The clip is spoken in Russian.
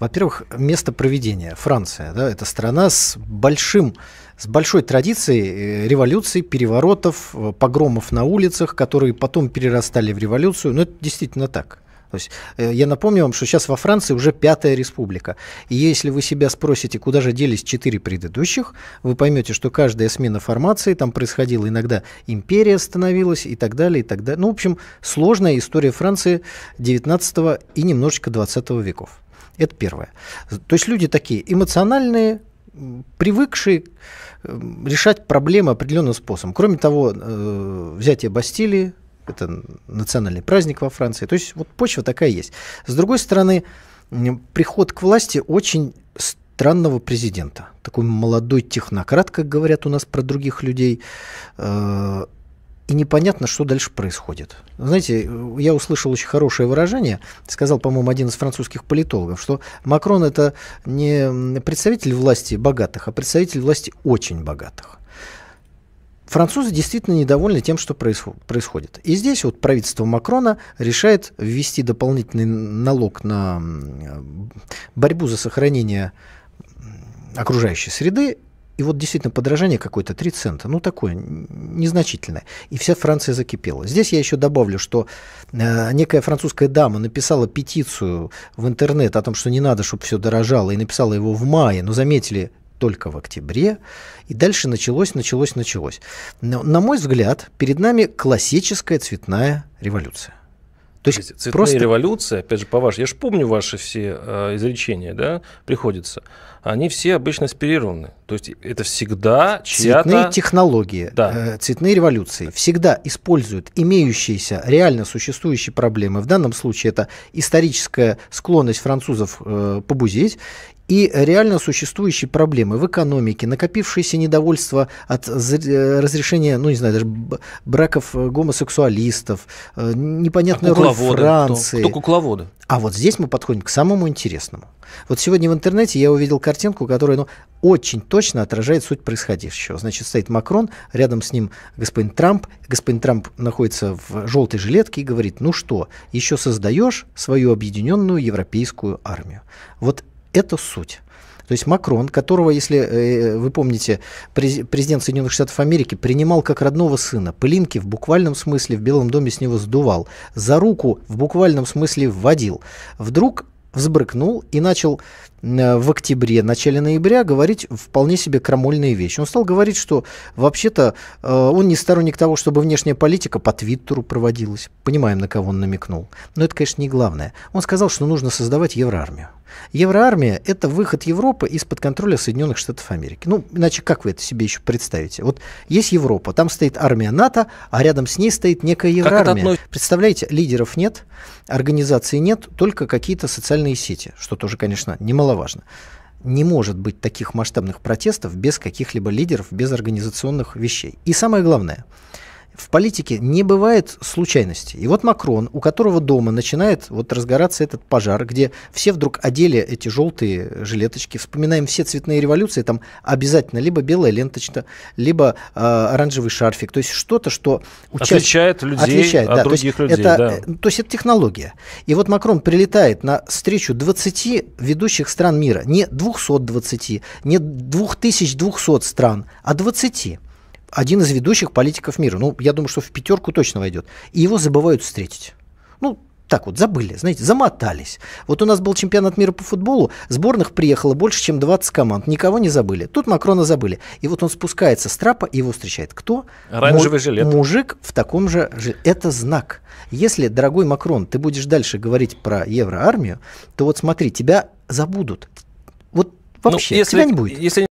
Во-первых, место проведения. Франция, да, это страна с большим с большой традицией э, революций, переворотов, э, погромов на улицах, которые потом перерастали в революцию. Но это действительно так. То есть э, я напомню вам, что сейчас во Франции уже пятая республика. И если вы себя спросите, куда же делись четыре предыдущих, вы поймете, что каждая смена формации, там происходила иногда империя становилась и так далее, и так далее. Ну, в общем, сложная история Франции 19 и немножечко 20 веков. Это первое. То есть люди такие эмоциональные, привыкшие эм, решать проблемы определенным способом. Кроме того, э, взятие Бастилии, это национальный праздник во Франции. То есть вот почва такая есть. С другой стороны, приход к власти очень странного президента. Такой молодой технократ, как говорят у нас про других людей. Э, и непонятно, что дальше происходит. Знаете, я услышал очень хорошее выражение, сказал, по-моему, один из французских политологов, что Макрон это не представитель власти богатых, а представитель власти очень богатых. Французы действительно недовольны тем, что происходит. И здесь вот правительство Макрона решает ввести дополнительный налог на борьбу за сохранение окружающей среды и вот действительно подражание какое-то, 3 цента, ну такое незначительное. И вся Франция закипела. Здесь я еще добавлю, что э, некая французская дама написала петицию в интернет о том, что не надо, чтобы все дорожало, и написала его в мае, но заметили только в октябре. И дальше началось, началось, началось. Но, на мой взгляд, перед нами классическая цветная революция. То есть цветная просто... революция, опять же, по вашему, я же помню ваши все э, изречения, да, приходится, они все обычно аспирированы. То есть это всегда чья-то... Цветные технологии, да. э, цветные революции всегда используют имеющиеся реально существующие проблемы. В данном случае это историческая склонность французов э, побузить и реально существующие проблемы в экономике, накопившееся недовольство от э, разрешения, ну не знаю, даже браков э, гомосексуалистов, э, непонятная а роль Франции. Кто, кто кукловоды? А вот здесь мы подходим к самому интересному. Вот сегодня в интернете я увидел картинку, которая ну, очень точно отражает суть происходящего. Значит, стоит Макрон, рядом с ним господин Трамп. Господин Трамп находится в желтой жилетке и говорит, ну что, еще создаешь свою объединенную европейскую армию. Вот это суть. То есть Макрон, которого, если э, вы помните, президент Соединенных Штатов Америки принимал как родного сына, пылинки в буквальном смысле в Белом доме с него сдувал, за руку в буквальном смысле вводил, вдруг взбрыкнул и начал э, в октябре, начале ноября говорить вполне себе крамольные вещи. Он стал говорить, что вообще-то э, он не сторонник того, чтобы внешняя политика по Твиттеру проводилась. Понимаем, на кого он намекнул. Но это, конечно, не главное. Он сказал, что нужно создавать евроармию. Евроармия – это выход Европы из-под контроля Соединенных Штатов Америки. Ну, иначе как вы это себе еще представите? Вот есть Европа, там стоит армия НАТО, а рядом с ней стоит некая евроармия. Относ... Представляете, лидеров нет, организации нет, только какие-то социальные социальные сети, что тоже, конечно, немаловажно. Не может быть таких масштабных протестов без каких-либо лидеров, без организационных вещей. И самое главное – в политике не бывает случайности. И вот Макрон, у которого дома начинает вот разгораться этот пожар, где все вдруг одели эти желтые жилеточки, вспоминаем все цветные революции, там обязательно либо белая ленточка, либо э, оранжевый шарфик, то есть что-то, что участ... отличает людей отличает, от а да, других то людей. Это, да. Э, то есть это технология. И вот Макрон прилетает на встречу 20 ведущих стран мира, не 220, не 2200 стран, а 20 один из ведущих политиков мира. Ну, я думаю, что в пятерку точно войдет. И его забывают встретить. Ну, так вот, забыли, знаете, замотались. Вот у нас был чемпионат мира по футболу, сборных приехало больше, чем 20 команд, никого не забыли. Тут Макрона забыли. И вот он спускается с трапа, и его встречает кто? Оранжевый Му- жилет. Мужик в таком же... Это знак. Если, дорогой Макрон, ты будешь дальше говорить про евроармию, то вот смотри, тебя забудут. Вот ну, вообще, ну, если, тебя не будет. Если